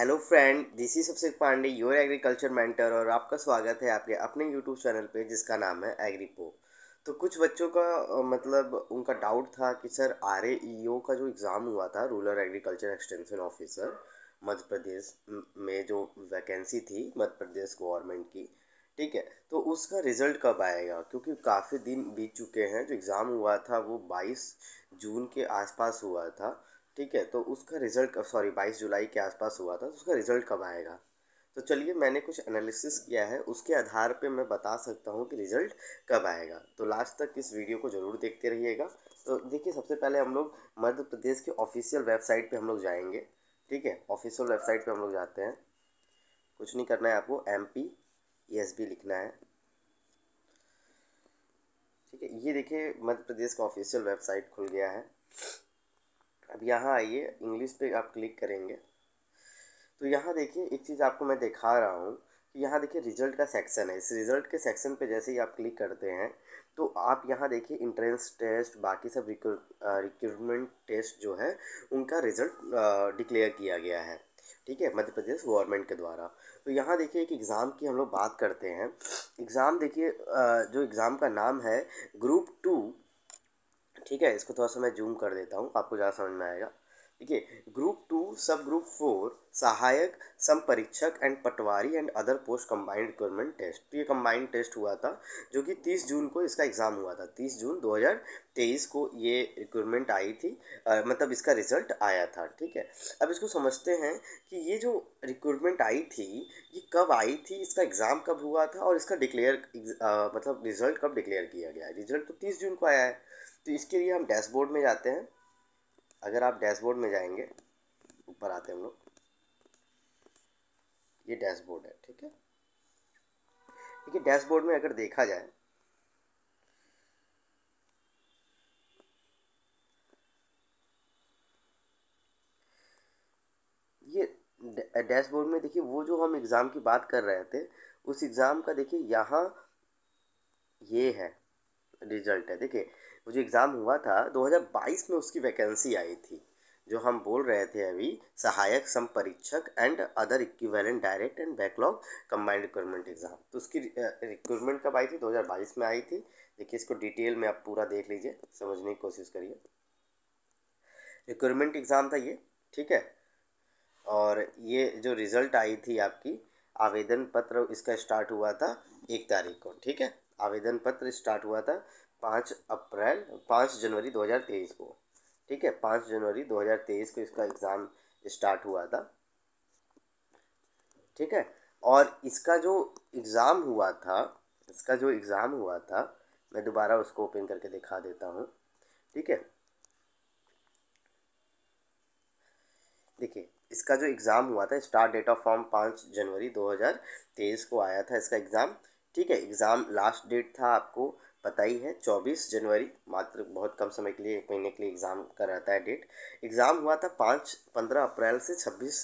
hello friend this is सबसे Pandey your agriculture mentor और आपका स्वागत है आपके अपने यूट्यूब चैनल पे जिसका नाम है एग्रीपो तो कुछ बच्चों का मतलब उनका डाउट था कि सर आर e का जो एग्ज़ाम हुआ था rural agriculture extension officer Madhya Pradesh में जो वैकेंसी थी मध्य प्रदेश गवर्नमेंट की ठीक है तो उसका रिज़ल्ट कब आएगा क्योंकि काफ़ी दिन बीत चुके हैं जो एग्ज़ाम हुआ था वो बाईस जून के आसपास हुआ था ठीक है तो उसका रिज़ल्ट कब सॉरी बाईस जुलाई के आसपास हुआ था तो उसका रिज़ल्ट कब आएगा तो चलिए मैंने कुछ एनालिसिस किया है उसके आधार पे मैं बता सकता हूँ कि रिज़ल्ट कब आएगा तो लास्ट तक इस वीडियो को ज़रूर देखते रहिएगा तो देखिए सबसे पहले हम लोग मध्य प्रदेश के ऑफिशियल वेबसाइट पे हम लोग जाएंगे ठीक है ऑफिशियल वेबसाइट पे हम लोग जाते हैं कुछ नहीं करना है आपको एम पी e लिखना है ठीक है ये देखिए मध्य प्रदेश का ऑफिशियल वेबसाइट खुल गया है अब यहाँ आइए इंग्लिश पे आप क्लिक करेंगे तो यहाँ देखिए एक चीज़ आपको मैं दिखा रहा हूँ कि यहाँ देखिए रिजल्ट का सेक्शन है इस रिजल्ट के सेक्शन पे जैसे ही आप क्लिक करते हैं तो आप यहाँ देखिए इंट्रेंस टेस्ट बाकी सब रिक्रूटमेंट टेस्ट जो है उनका रिजल्ट डिक्लेयर किया गया है ठीक है मध्य प्रदेश गवर्नमेंट के द्वारा तो यहाँ देखिए एक एग्ज़ाम की हम लोग बात करते हैं एग्ज़ाम देखिए जो एग्ज़ाम का नाम है ग्रुप टू ठीक है इसको थोड़ा सा मैं जूम कर देता हूँ आपको ज़्यादा समझ में आएगा ठीक है ग्रुप टू सब ग्रुप फोर सहायक परीक्षक एंड पटवारी and other post combined requirement test तो ये कंबाइंड टेस्ट हुआ था जो कि 30 जून को इसका एग्ज़ाम हुआ था 30 जून 2023 को ये रिक्वायरमेंट आई थी आ, मतलब इसका रिजल्ट आया था ठीक है अब इसको समझते हैं कि ये जो रिक्वायरमेंट आई थी ये कब आई थी इसका एग्ज़ाम कब हुआ था और इसका डिक्लेयर मतलब रिजल्ट कब डिक्लेयर किया गया है रिजल्ट तो तीस जून को आया है तो इसके लिए हम डैशबोर्ड में जाते हैं अगर आप डैशबोर्ड में जाएंगे ऊपर आते हम लोग ये डैशबोर्ड है ठीक है देखिए डैशबोर्ड में अगर देखा जाए ये डैशबोर्ड में देखिए वो जो हम एग्ज़ाम की बात कर रहे थे उस एग्ज़ाम का देखिए यहाँ ये है रिजल्ट है देखिए वो जो एग्ज़ाम हुआ था 2022 में उसकी वैकेंसी आई थी जो हम बोल रहे थे अभी सहायक सम परीक्षक and other equivalent direct and backlog combined requirement exam तो उसकी रिक्वायरमेंट कब आई थी 2022 में आई थी देखिए इसको डिटेल में आप पूरा देख लीजिए समझने की कोशिश करिए रिक्वायरमेंट एग्ज़ाम था ये ठीक है और ये जो रिज़ल्ट आई थी आपकी आवेदन पत्र इसका स्टार्ट हुआ था एक तारीख को ठीक है आवेदन पत्र स्टार्ट हुआ था पाँच अप्रैल पाँच जनवरी 2023 को ठीक है पाँच जनवरी 2023 को इसका एग्ज़ाम स्टार्ट हुआ था ठीक है और इसका जो एग्ज़ाम हुआ था इसका जो एग्ज़ाम हुआ था मैं दोबारा उसको ओपन करके दिखा देता हूँ ठीक है देखिए इसका जो एग्ज़ाम हुआ था स्टार्ट डेट ऑफ फॉर्म पाँच जनवरी 2023 को आया था इसका एग्ज़ाम ठीक है एग्ज़ाम लास्ट डेट था आपको पता ही है 24 जनवरी मात्र बहुत कम समय के लिए एक महीने के लिए एग्ज़ाम का रहता है डेट एग्ज़ाम हुआ था पाँच पंद्रह अप्रैल से छब्बीस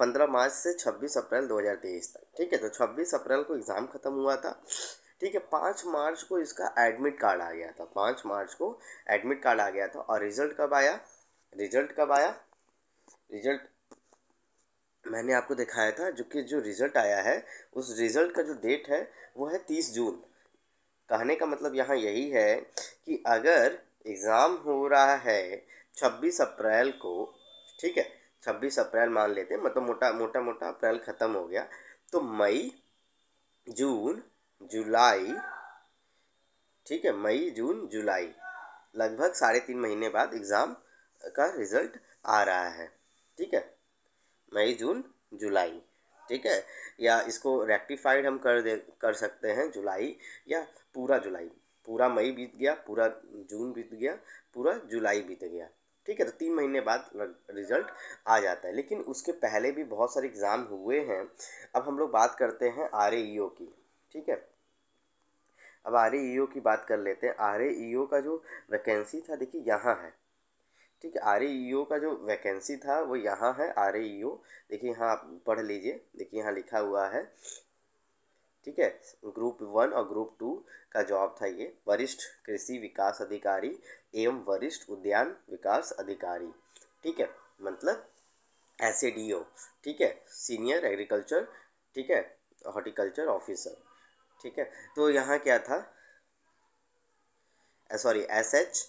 पंद्रह मार्च से छब्बीस अप्रैल दो हज़ार तेईस तक ठीक है तो छब्बीस अप्रैल को एग्ज़ाम ख़त्म हुआ था ठीक है पाँच मार्च को इसका एडमिट कार्ड आ गया था पाँच मार्च को एडमिट कार्ड आ गया था और रिज़ल्ट कब आया रिज़ल्ट कब आया रिज़ल्ट मैंने आपको दिखाया था जो कि जो रिज़ल्ट आया है उस रिज़ल्ट का जो डेट है वो है तीस जून कहने का मतलब यहाँ यही है कि अगर एग्ज़ाम हो रहा है छब्बीस अप्रैल को ठीक है छब्बीस अप्रैल मान लेते हैं मतलब मोटा मोटा मोटा अप्रैल ख़त्म हो गया तो मई जून जुलाई ठीक है मई जून जुलाई लगभग साढ़े तीन महीने बाद एग्ज़ाम का रिज़ल्ट आ रहा है ठीक है मई जून जुलाई ठीक है या इसको रेक्टिफाइड हम कर दे कर सकते हैं जुलाई या पूरा जुलाई पूरा मई बीत गया पूरा जून बीत गया पूरा जुलाई बीत गया ठीक है तो तीन महीने बाद रिजल्ट आ जाता है लेकिन उसके पहले भी बहुत सारे एग्ज़ाम हुए हैं अब हम लोग बात करते हैं आर e की ठीक है अब आर e की बात कर लेते हैं आर e का जो वैकेंसी था देखिए यहाँ है ठीक है आर e का जो वैकेंसी था वो यहाँ है आर e देखिए यहाँ आप पढ़ लीजिए देखिए यहाँ लिखा हुआ है ठीक है ग्रुप वन और ग्रुप टू का जॉब था ये वरिष्ठ कृषि विकास अधिकारी एवं वरिष्ठ उद्यान विकास अधिकारी ठीक है मतलब एस ठीक है सीनियर एग्रीकल्चर ठीक है हॉर्टिकल्चर ऑफिसर ठीक है तो यहाँ क्या था सॉरी एस एच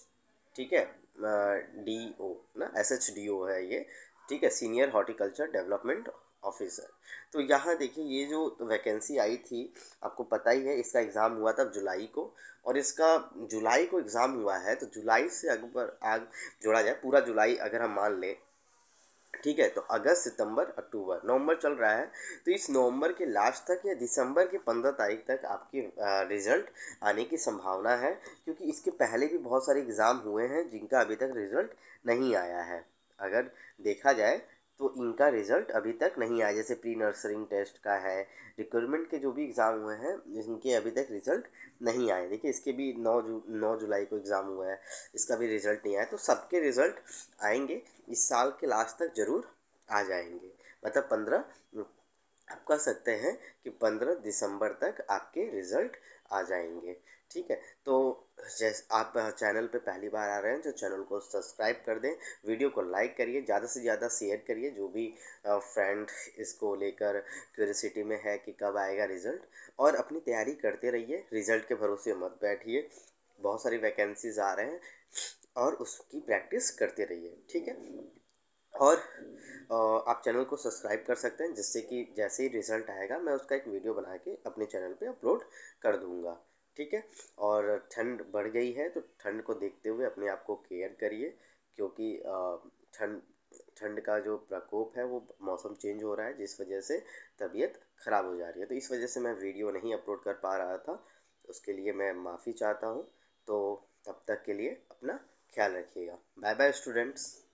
ठीक है डी ओ ना एस एच डी ओ है ये ठीक है सीनियर हॉर्टिकल्चर डेवलपमेंट ऑफिसर तो यहाँ देखिए ये जो वैकेंसी आई थी आपको पता ही है इसका एग्ज़ाम हुआ था जुलाई को और इसका जुलाई को एग्ज़ाम हुआ है तो जुलाई से अगर आग जोड़ा जाए पूरा जुलाई अगर हम मान लें ठीक है तो अगस्त सितंबर अक्टूबर नवंबर चल रहा है तो इस नवंबर के लास्ट तक या दिसंबर के पंद्रह तारीख तक आपकी रिज़ल्ट आने की संभावना है क्योंकि इसके पहले भी बहुत सारे एग्ज़ाम हुए हैं जिनका अभी तक रिज़ल्ट नहीं आया है अगर देखा जाए तो इनका रिज़ल्ट अभी तक नहीं आया जैसे प्री नर्सरिंग टेस्ट का है रिक्रूटमेंट के जो भी एग्ज़ाम हुए हैं इनके अभी तक रिज़ल्ट नहीं आए देखिए इसके भी नौ जू नौ जुलाई को एग्ज़ाम हुआ है इसका भी रिज़ल्ट नहीं आया तो सबके रिज़ल्ट आएंगे इस साल के लास्ट तक ज़रूर आ जाएंगे मतलब पंद्रह आप कह सकते हैं कि पंद्रह दिसंबर तक आपके रिज़ल्ट आ जाएंगे ठीक है तो जैसे आप चैनल पे पहली बार आ रहे हैं तो चैनल को सब्सक्राइब कर दें वीडियो को लाइक करिए ज़्यादा से ज़्यादा शेयर करिए जो भी फ्रेंड इसको लेकर क्यूरसिटी में है कि कब आएगा रिज़ल्ट और अपनी तैयारी करते रहिए रिज़ल्ट के भरोसे मत बैठिए बहुत सारी वैकेंसीज आ रहे हैं और उसकी प्रैक्टिस करते रहिए ठीक है और आप चैनल को सब्सक्राइब कर सकते हैं जिससे कि जैसे ही रिज़ल्ट आएगा मैं उसका एक वीडियो बना के अपने चैनल पे अपलोड कर दूंगा ठीक है और ठंड बढ़ गई है तो ठंड को देखते हुए अपने आप को केयर करिए क्योंकि ठंड ठंड का जो प्रकोप है वो मौसम चेंज हो रहा है जिस वजह से तबीयत ख़राब हो जा रही है तो इस वजह से मैं वीडियो नहीं अपलोड कर पा रहा था उसके लिए मैं माफ़ी चाहता हूँ तो तब तक के लिए अपना ख्याल रखिएगा बाय बाय स्टूडेंट्स